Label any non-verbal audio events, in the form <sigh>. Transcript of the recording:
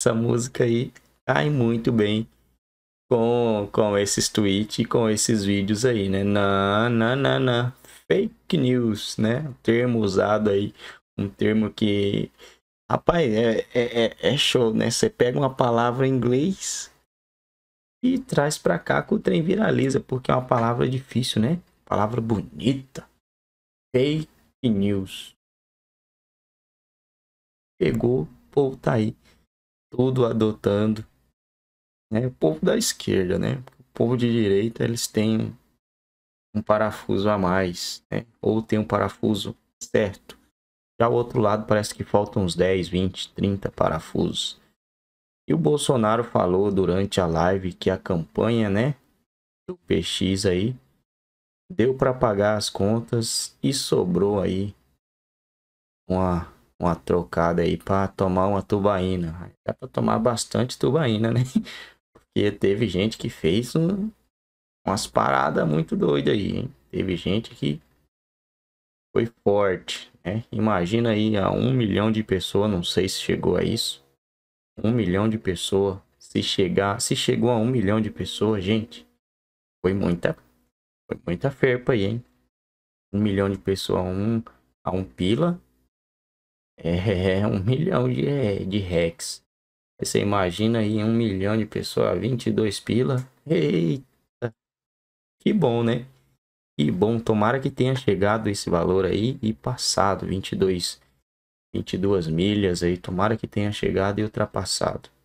Essa música aí cai muito bem com, com esses tweets e com esses vídeos aí, né? Na, na, na, na. Fake news, né? termo usado aí, um termo que. Rapaz, é, é, é, é show, né? Você pega uma palavra em inglês e traz pra cá que o trem viraliza, porque é uma palavra difícil, né? Palavra bonita. Fake news. Pegou, pô, tá aí tudo adotando né, o povo da esquerda, né? O povo de direita eles têm um parafuso a mais, né? Ou tem um parafuso certo. Já o outro lado parece que faltam uns 10, 20, 30 parafusos. E o Bolsonaro falou durante a live que a campanha, né, do PX aí deu para pagar as contas e sobrou aí uma uma trocada aí para tomar uma tubaína. Dá para tomar bastante tubaína, né? <laughs> Porque teve gente que fez um, umas paradas muito doidas aí, hein? Teve gente que foi forte, né? Imagina aí a um milhão de pessoas, não sei se chegou a isso. Um milhão de pessoas. Se chegar, se chegou a um milhão de pessoas, gente, foi muita, foi muita ferpa aí, hein? Um milhão de pessoas a um, a um pila é, é, é um milhão de, é, de hacks. Você imagina aí um milhão de pessoas, 22 pila. Eita! Que bom, né? Que bom. Tomara que tenha chegado esse valor aí e passado 22, 22 milhas aí. Tomara que tenha chegado e ultrapassado.